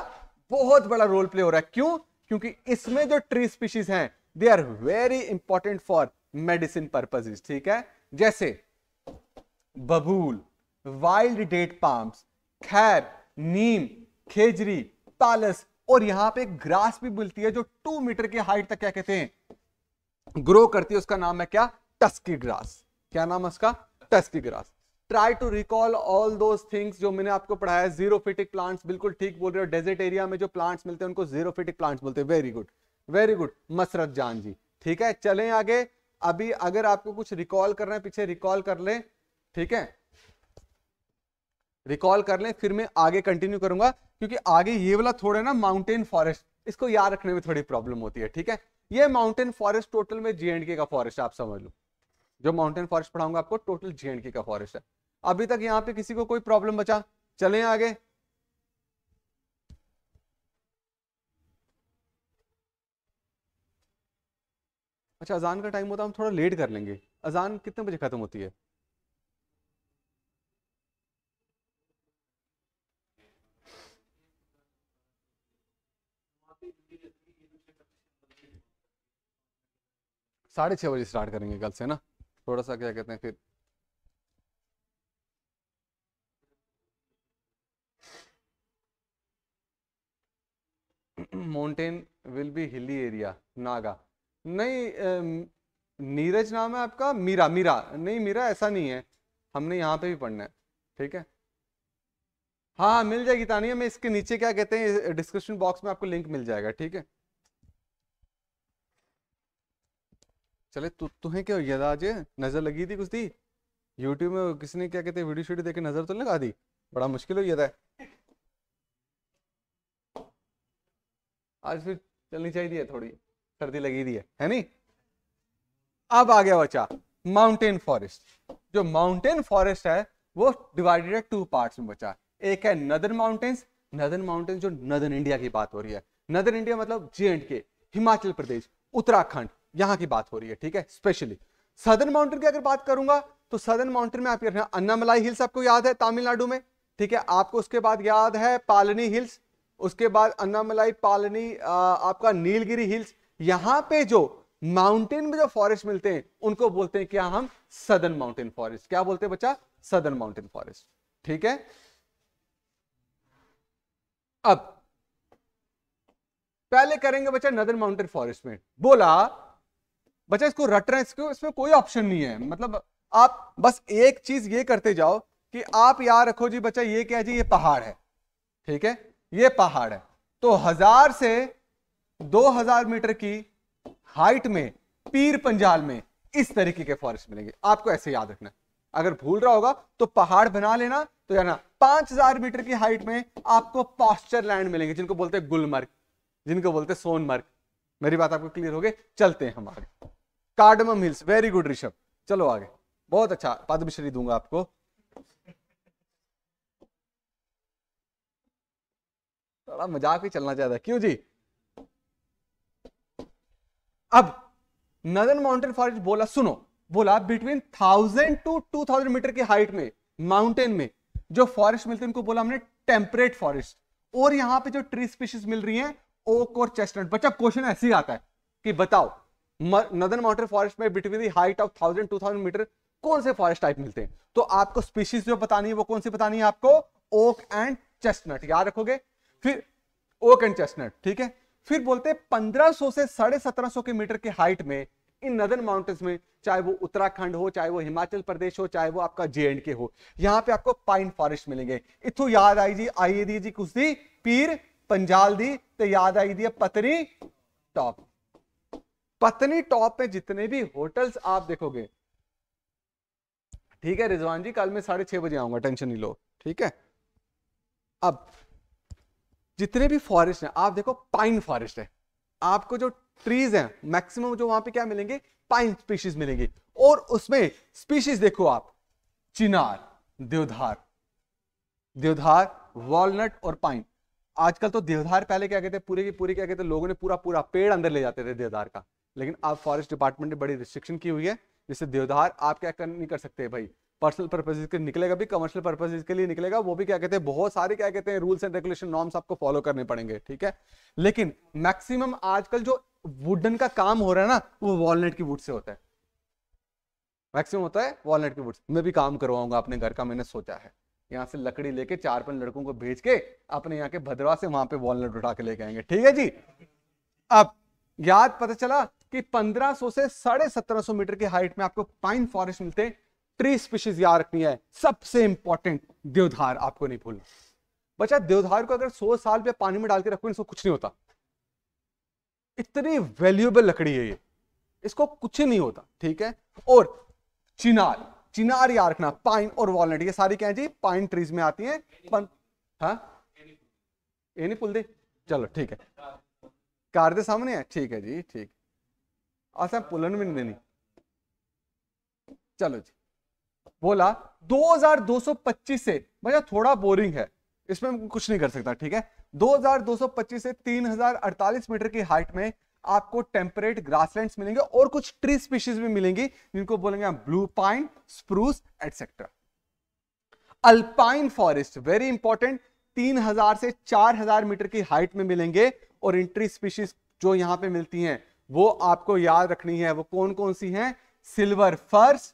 बहुत बड़ा रोल प्ले हो रहा है क्यों क्योंकि इसमें जो ट्री स्पीशीज हैं they are very important for medicine purposes ठीक है जैसे बबूल वाइल्ड डेट पाम्स खैर नीम खेजरी तालस और यहां पे ग्रास भी मिलती है जो टू मीटर की हाइट तक क्या कहते हैं ग्रो करती है उसका नाम है क्या टस्की ग्रास क्या नाम है उसका tussock grass try to recall all those things जो मैंने आपको पढ़ाया जीरो फिटिक प्लांट्स बिल्कुल ठीक बोल रहे हो डेजर्ट एरिया में जो प्लांट्स मिलते हैं उनको जीरो फिटिक प्लांट्स बोलते हैं very good very good Masrat Jan ji ठीक है चलें आगे अभी अगर आपको कुछ रिकॉल करना है पीछे रिकॉल कर लें ठीक है रिकॉल कर लें फिर मैं आगे कंटिन्यू करूंगा क्योंकि आगे ये वाला थोड़ा ना माउंटेन फॉरेस्ट इसको याद रखने में थोड़ी प्रॉब्लम होती है ठीक है ये माउंटेन फॉरेस्ट टोटल में जे एंड के का फॉरेस्ट आप समझ लो जो माउंटेन फॉरेस्ट पढ़ाऊंगा आपको टोटल जे एंड के का फॉरेस्ट है अभी तक यहां पे किसी को कोई प्रॉब्लम बचा चले आगे अच्छा अजान का टाइम होता है हम थोड़ा लेट कर लेंगे अजान कितने बजे खत्म होती है साढ़े छः बजे स्टार्ट करेंगे कल से ना थोड़ा सा क्या कहते हैं फिर mountain will be hilly area Naga नहीं नीरज नाम है आपका मीरा मीरा नहीं मीरा ऐसा नहीं है हमने यहाँ पे भी पढ़ना है ठीक है हाँ, हाँ मिल जाएगी तानिया मैं इसके नीचे क्या कहते हैं डिस्क्रिप्शन बॉक्स में आपको लिंक मिल जाएगा ठीक है चले तू तुम्हें क्या याद आज नज़र लगी थी कुछ दी यूट्यूब में किसी ने क्या कहते वीडियो शीडियो देखे नज़र तो नहीं लगा दी बड़ा मुश्किल हो गया था आज फिर चलनी चाहिए थोड़ी सर्दी लगी थी है, है नहीं अब आ गया बच्चा माउंटेन फॉरेस्ट जो माउंटेन फॉरेस्ट है वो डिवाइडेड है टू पार्ट्स में बचा एक है नदर माउंटेन्स नदर माउंटेन्स जो नदर इंडिया की बात हो रही है नदर इंडिया मतलब जे एंड के हिमाचल प्रदेश उत्तराखंड यहां की बात हो रही है ठीक है स्पेशली सदर्न माउंटेन की अगर बात करूंगा तो सदर्न माउंटेन में आप ये अन्नामलाई हिल्स आपको याद है तमिलनाडु में ठीक है आपको उसके बाद याद है पालनी हिल्स उसके बाद अन्नामलाई पालनी आ, आपका नीलगिरी हिल्स यहां पे जो माउंटेन में जो फॉरेस्ट मिलते हैं उनको बोलते हैं क्या हम सदर्न माउंटेन फॉरेस्ट क्या बोलते हैं बच्चा सदर्न माउंटेन फॉरेस्ट ठीक है अब पहले करेंगे बच्चा नदर माउंटेन फॉरेस्ट में बोला बच्चा इसको रट रहे हैं इसको इसमें कोई ऑप्शन नहीं है मतलब आप बस एक चीज ये करते जाओ कि आप याद रखो जी बच्चा ये क्या जी ये पहाड़ है ठीक है ये पहाड़ है तो हजार से दो हजार मीटर की हाइट में पीर पंजाल में इस तरीके के फॉरेस्ट मिलेंगे आपको ऐसे याद रखना अगर भूल रहा होगा तो पहाड़ बना लेना तो जाना हजार मीटर की हाइट में आपको पॉस्चर लैंड मिलेंगे जिनको बोलते हैं गुलमर्ग जिनको बोलते हैं सोनमर्ग मेरी बात आपको क्लियर हो गई चलते हैं हम आगे cardamom hills very good Rishabh चलो आगे बहुत अच्छा पद्मश्री दूंगा आपको थोड़ा मजाक ही चलना चाहता क्यों जी अब नदन माउंटेन फॉरेस्ट बोला सुनो बोला between thousand to two thousand metre की हाइट में माउंटेन में जो फॉरेस्ट मिलते हैं उनको बोला हमने टेम्परेट फॉरेस्ट और यहां पे जो ट्री स्पीशीज मिल रही हैं ओक और चेस्टनट बच्चा क्वेश्चन ऐसे ही आता है कि बताओ नदन माउंटेन फॉरेस्ट में between the height of thousand to thousand metre कौन से फॉरेस्ट टाइप मिलते हैं तो आपको स्पीशीज जो बतानी है वो कौन सी बतानी है आपको ओक एंड चेस्टनट याद रखोगे फिर ओक एंड चेस्टनट ठीक है फिर बोलते हैं पंद्रह से साढ़े सत्रह सौ के मीटर के हाइट में इन नदन माउंटेन्स में चाहे वो उत्तराखंड हो चाहे वो हिमाचल प्रदेश हो चाहे वो आपका जे एंड के हो यहाँ पे आपको पाइन फॉरेस्ट मिलेंगे इतो याद आई जी आई दी जी कुछ दी पीर पंजाल दी तो याद आई दी पतरी टॉप पत्नी टॉप में जितने भी होटल्स आप देखोगे ठीक है रिजवान जी कल मैं साढ़े छह बजे आऊंगा टेंशन नहीं लो ठीक है अब जितने भी फॉरेस्ट हैं आप देखो पाइन फॉरेस्ट है आपको जो ट्रीज हैं मैक्सिमम जो वहां पे क्या मिलेंगे पाइन स्पीशीज मिलेंगी और उसमें स्पीशीज देखो आप चिनार देवधार देवधार वॉलनट और पाइन आजकल तो देवधार पहले क्या कहते पूरे की पूरी क्या कहते लोगों ने पूरा पूरा पेड़ अंदर ले जाते थे देवधार का लेकिन अब फॉरेस्ट डिपार्टमेंट ने बड़ी रिस्ट्रिक्शन की हुई है जिससे देवधार आप क्या कर नहीं कर सकते भाई पर्सनल पर्पजेज के निकलेगा भी कमर्शियल पर्पजेज के लिए निकलेगा वो भी क्या कहते हैं बहुत सारे क्या कहते हैं रूल्स एंड रेगुलेशन नॉर्म्स आपको फॉलो करने पड़ेंगे ठीक है लेकिन मैक्सिमम आजकल जो वुडन का काम हो रहा है ना वो वॉलनेट की वुड से होता है मैक्सिमम होता है वॉलनेट की वुड मैं भी काम करवाऊंगा अपने घर का मैंने सोचा है यहाँ से लकड़ी लेके चार पांच लड़कों को भेज के अपने यहाँ के भद्रवा से वहां पे वॉलनेट उठा के लेके आएंगे ठीक है जी अब याद पता चला कि 1500 से साढ़े 1700 मीटर की हाइट में आपको पाइन फॉरेस्ट मिलते हैं ट्री स्पीशीज याद रखनी है सबसे इंपॉर्टेंट देवधार आपको नहीं भूलना बच्चा देवधार को अगर 100 साल पे पानी में डाल के रखो कुछ नहीं होता इतनी वैल्यूएबल लकड़ी है ये इसको कुछ नहीं होता ठीक है और चिनार चिनार याद रखना पाइन और वॉलनट ये सारी क्या है जी पाइन ट्रीज में आती है पन... हाँ? ये नहीं पुल दे चलो ठीक है कार दे सामने है ठीक है जी ठीक असें पुलन भी नहीं देनी चलो जी बोला 2225 से भैया थोड़ा बोरिंग है इसमें कुछ नहीं कर सकता ठीक है 2225 से 3048 मीटर की हाइट में आपको टेम्परेट ग्रासलैंड्स मिलेंगे और कुछ ट्री स्पीशीज भी मिलेंगी जिनको बोलेंगे हम blue pine spruce etcetera alpine forest very important 3000 से 4000 मीटर की हाइट में मिलेंगे और इंट्री स्पीशीज जो यहां पे मिलती हैं वो आपको याद रखनी है वो कौन कौन सी हैं सिल्वर फर्स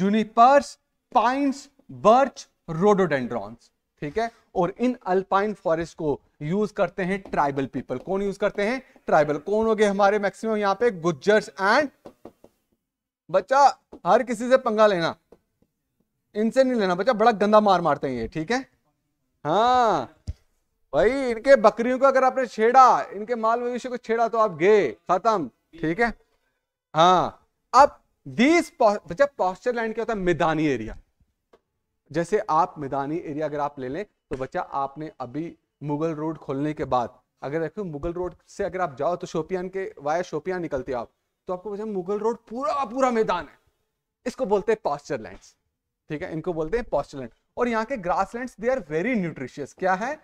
जूनिपर्स पाइंस बर्च रोडोडेंड्रॉन्स ठीक है और इन अल्पाइन फॉरेस्ट को यूज करते हैं ट्राइबल पीपल कौन यूज करते हैं ट्राइबल कौन हो गए हमारे मैक्सिमम यहां पे गुज्जर्स एंड बच्चा हर किसी से पंगा लेना इनसे नहीं लेना बच्चा बड़ा गंदा मार मारते हैं ये ठीक है हाँ भाई इनके बकरियों को अगर आपने छेड़ा इनके माल मवेशी को छेड़ा तो आप गए खत्म ठीक है हाँ अब दीस बच्चा पॉस्चर लैंड क्या होता है मैदानी एरिया जैसे आप मैदानी एरिया अगर आप ले लें तो बच्चा आपने अभी मुगल रोड खोलने के बाद अगर देखो मुगल रोड से अगर आप जाओ तो शोपियान के वाया शोपियान निकलते हो आप तो आपको बच्चा मुगल रोड पूरा पूरा मैदान है इसको बोलते हैं पॉस्चर लैंड ठीक है इनको बोलते हैं पॉस्चर लैंड और यहाँ के grass land they are very nutritious क्या है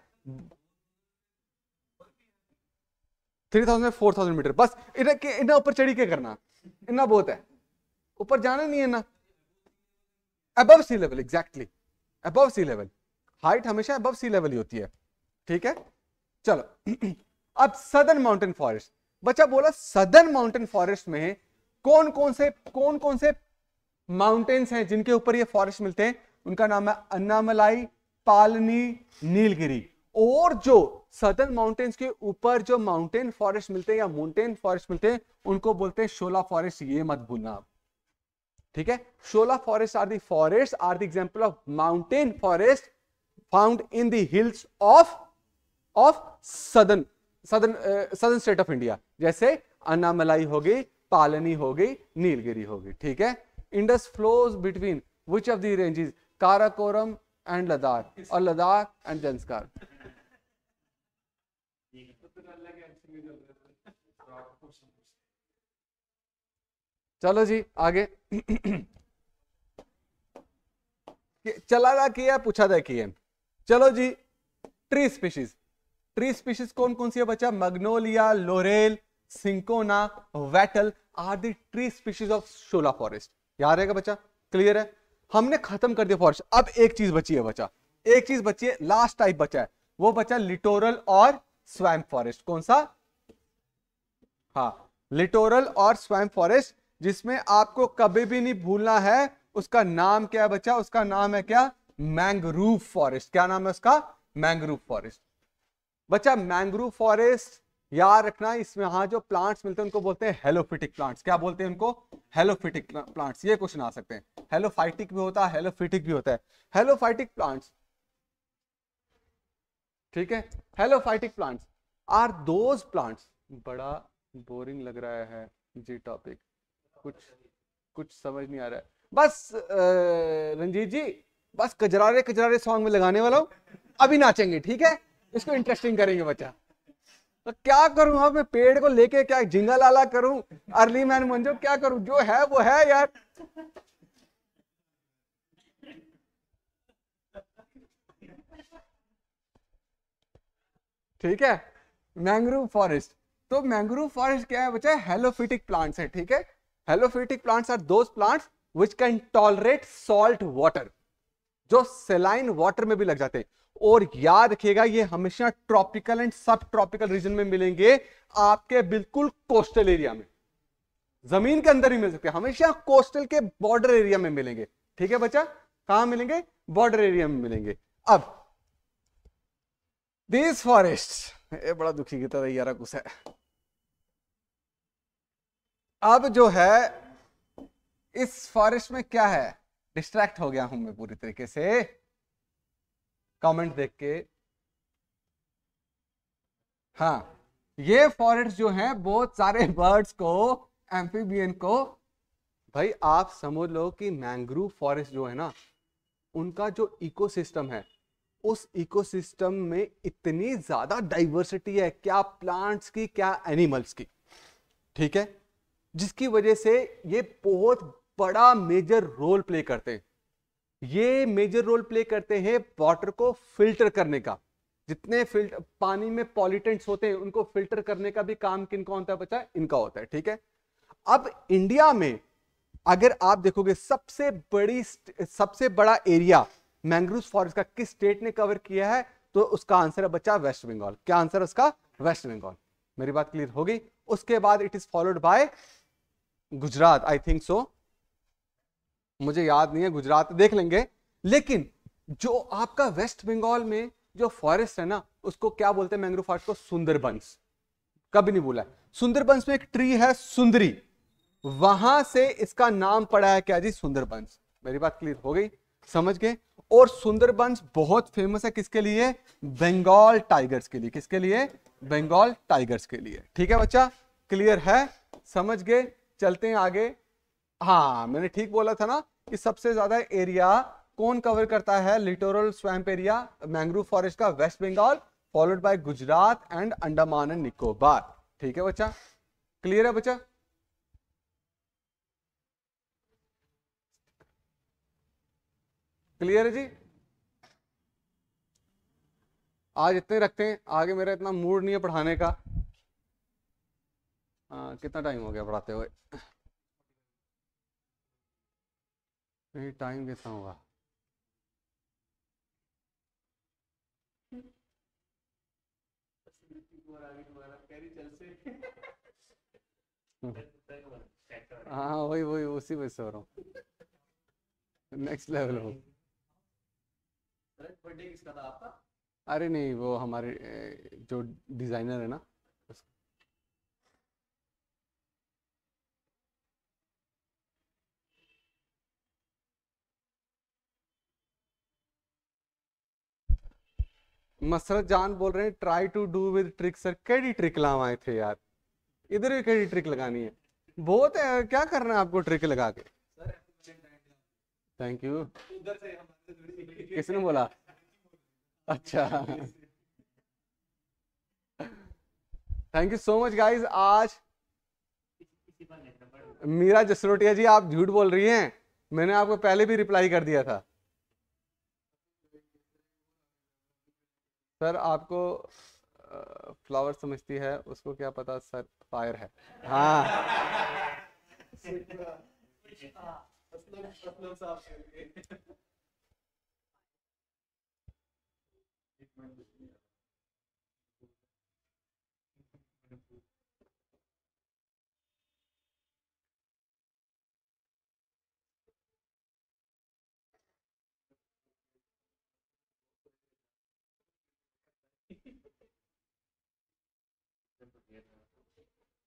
three thousand four thousand metre बस इन्हें इन्हें ऊपर चढ़ी के करना इन्ना बहुत है ऊपर जाना नहीं है ना above sea level exactly above sea level height हमेशा अबव सी लेवल ही होती है ठीक है चलो अब सदर्न माउंटेन फॉरेस्ट बच्चा बोला सदर्न माउंटेन फॉरेस्ट में कौन कौन से कौन कौन से माउंटेन्स हैं जिनके ऊपर ये फॉरेस्ट मिलते हैं उनका नाम है अन्नामलाई पालनी नीलगिरी और जो सदर्न माउंटेन्स के ऊपर जो माउंटेन फॉरेस्ट मिलते हैं या माउंटेन फॉरेस्ट मिलते हैं उनको बोलते हैं शोला फॉरेस्ट ये मत भूलना आप ठीक है shola forest are the forest are the example of mountain forest found in दिल्स hills of of southern southern southern state of India जैसे अनामलाई हो गई पालनी हो गई नीलगिरी हो गई ठीक है Indus flows between which of the ranges Karakoram and Ladakh और लद्दाख एंड जंसकार चलो जी आगे चला था है पूछा था है चलो जी ट्री स्पीशीज ट्री स्पीशीज कौन कौन सी है बच्चा magnolia laurel cinchona wattle are the tree species of shola forest याद रहेगा बच्चा क्लियर है हमने खत्म कर दिया फॉरेस्ट अब एक चीज बची है बच्चा एक चीज बची है लास्ट टाइप बचा है वो बचा लिटोरल और स्वैम फॉरेस्ट कौन सा हाँ लिटोरल और स्वैम फॉरेस्ट जिसमें आपको कभी भी नहीं भूलना है उसका नाम क्या है बच्चा उसका नाम है क्या मैंग्रूव फॉरेस्ट क्या नाम है उसका मैंग्रूव फॉरेस्ट बच्चा मैंग्रूव फॉरेस्ट याद रखना इसमें हाँ जो प्लांट्स मिलते हैं उनको बोलते हैं हेलोफिटिक प्लांट्स क्या बोलते हैं उनको हेलोफिटिक प्लांट्स ये क्वेश्चन आ सकते हैं हेलोफाइटिक भी होता है हेलोफिटिक भी होता है हेलोफाइटिक प्लांट्स ठीक है halophytic plants are those plants बड़ा बोरिंग लग रहा है जी टॉपिक कुछ कुछ समझ नहीं आ रहा है बस रंजीत जी बस कजरारे कजरारे सॉन्ग में लगाने वाला हूँ अभी नाचेंगे ठीक है इसको इंटरेस्टिंग करेंगे बच्चा तो क्या करूं हाँ मैं पेड़ को लेके क्या जिंगा लाला करूं अर्ली मैन मंजो क्या करूं जो है वो है यार ठीक है मैंग्रोव फॉरेस्ट तो मैंग्रोव फॉरेस्ट क्या है बच्चा हेलोफिटिक प्लांट्स है ठीक है halophytic plants are those plants which can tolerate salt water जो सेलाइन वाटर में भी लग जाते हैं और याद रखिएगा ये हमेशा tropical and subtropical region में मिलेंगे आपके बिल्कुल कोस्टल एरिया में जमीन के अंदर ही मिल सकते हैं हमेशा कोस्टल के बॉर्डर एरिया में मिलेंगे ठीक है बच्चा कहा मिलेंगे बॉर्डर एरिया में मिलेंगे अब दीज फॉरेस्ट ये बड़ा दुखी की तरह यारा कुछ है अब जो है इस फॉरेस्ट में क्या है डिस्ट्रैक्ट हो गया हूं मैं पूरी तरीके से कमेंट देख के हाँ ये फॉरेस्ट जो है बहुत सारे बर्ड्स को एम्फीबियन को भाई आप समझ लो कि मैंग्रोव फॉरेस्ट जो है ना उनका जो इकोसिस्टम है उस इकोसिस्टम में इतनी ज्यादा डाइवर्सिटी है क्या प्लांट्स की क्या एनिमल्स की ठीक है जिसकी वजह से ये बहुत बड़ा मेजर रोल प्ले करते हैं ये मेजर रोल प्ले करते हैं वाटर को फिल्टर करने का जितने फिल्टर पानी में पॉलिटेंट्स होते हैं उनको फिल्टर करने का भी काम किन का होता है बच्चा इनका होता है ठीक है अब इंडिया में अगर आप देखोगे सबसे बड़ी सबसे बड़ा एरिया मैंग्रोव फॉरेस्ट का किस स्टेट ने कवर किया है तो उसका आंसर है बच्चा वेस्ट बंगाल क्या आंसर है उसका वेस्ट बंगाल मेरी बात क्लियर होगी उसके बाद it is followed by Gujarat I think so मुझे याद नहीं है गुजरात देख लेंगे लेकिन जो आपका वेस्ट बंगाल में जो फॉरेस्ट है ना उसको क्या बोलते हैं मैंग्रोव फॉरेस्ट को सुंदरबंस कभी नहीं बोला सुंदरबंश सुंदरबंस में एक ट्री है सुंदरी वहां से इसका नाम पड़ा है क्या जी सुंदरबंस मेरी बात क्लियर हो गई समझ गए और सुंदरबंस बहुत फेमस है किसके लिए बंगाल टाइगर्स के लिए किसके लिए बंगाल टाइगर्स के लिए ठीक है बच्चा क्लियर है समझ गए चलते हैं आगे हाँ मैंने ठीक बोला था ना कि सबसे ज्यादा एरिया कौन कवर करता है littoral swamp area mangrove forest का West Bengal followed by Gujarat and Andaman and Nicobar ठीक है बच्चा क्लियर है बच्चा क्लियर है जी आज इतने रखते हैं आगे मेरा इतना मूड नहीं है पढ़ाने का कितना टाइम हो गया पढ़ाते हुए नहीं टाइम कितना होगा हाँ वही वही उसी वजह से हो रहा हूँ नेक्स्ट लेवल हो अरे नहीं वो हमारे जो डिज़ाइनर है ना मसरत जान बोल रहे हैं try to do with trick sir कैडी ट्रिक लावाए थे यार इधर भी कैडी ट्रिक लगानी है बहुत है क्या करना है आपको ट्रिक लगा के थैंक यू किसने बोला अच्छा thank you so much guys आज मीरा जसरोटिया जी आप झूठ बोल रही हैं मैंने आपको पहले भी रिप्लाई कर दिया था सर आपको फ्लावर समझती है उसको क्या पता सर फायर है हाँ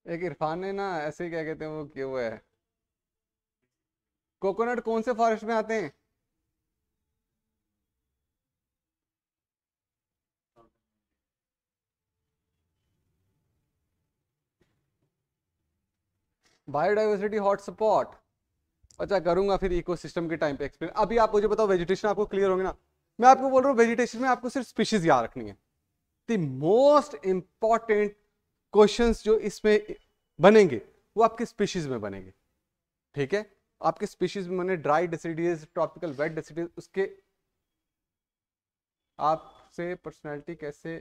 एक इरफान ने ना ऐसे ही क्या कहते हैं वो क्यों है कोकोनट कौन से फॉरेस्ट में आते हैं बायोडाइवर्सिटी हॉटस्पॉट अच्छा करूंगा फिर इकोसिस्टम के टाइम पे एक्सप्लेन अभी आप मुझे बताओ वेजिटेशन आपको क्लियर होंगे ना मैं आपको बोल रहा हूँ वेजिटेशन में आपको सिर्फ स्पीशीज याद रखनी है द मोस्ट इंपॉर्टेंट क्वेश्चंस जो इसमें बनेंगे वो आपके स्पीशीज में बनेंगे ठीक है आपके स्पीशीज में बने dry deciduous tropical wet deciduous उसके आपसे पर्सनैलिटी कैसे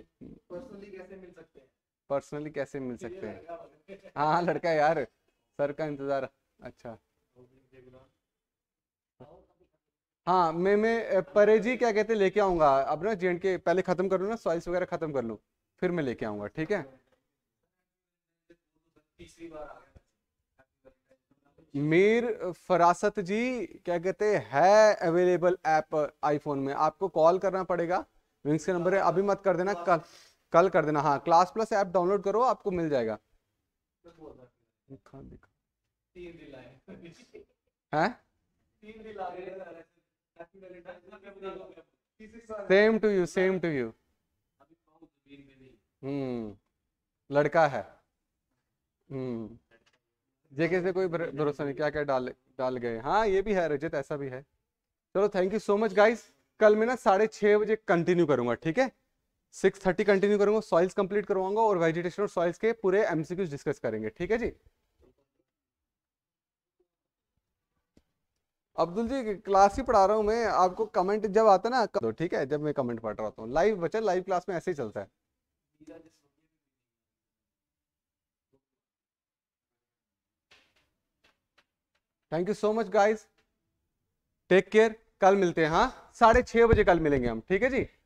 पर्सनली कैसे मिल सकते हैं पर्सनली कैसे मिल सकते हैं हाँ लड़का यार सर का इंतजार अच्छा हाँ मैं मैं परेजी क्या कहते लेके आऊंगा अब ना जे के पहले ख़त्म कर लू ना सॉइल्स वगैरह ख़त्म कर लू फिर मैं लेके आऊंगा ठीक है मीर फरासत जी क्या कहते हैं है अवेलेबल ऐप आईफोन में आपको कॉल करना पड़ेगा विंग्स के नंबर है अभी मत कर देना कल कल कर देना हाँ क्लास प्लस ऐप डाउनलोड करो आपको मिल जाएगा same to you same to you hmm लड़का है हम्म। जेके से कोई भरोसा नहीं क्या क्या डाल डाल गए हाँ ये भी है रजत ऐसा भी है चलो thank you so much guys कल मैं ना साढ़े छः बजे कंटिन्यू करूंगा ठीक है सिक्स थर्टी कंटिन्यू करूंगा सॉइल्स कंप्लीट करवाऊंगा और वेजिटेशन और सॉइल्स के पूरे एमसीक्यूज डिस्कस करेंगे ठीक है जी अब्दुल जी क्लास ही पढ़ा रहा हूँ मैं आपको कमेंट जब आता ना ठीक है जब मैं कमेंट पढ़ रहा हूँ लाइव बच्चा लाइव क्लास में ऐसे ही चलता है thank you so much guys take care कल मिलते हैं हाँ साढ़े छः बजे कल मिलेंगे हम ठीक है जी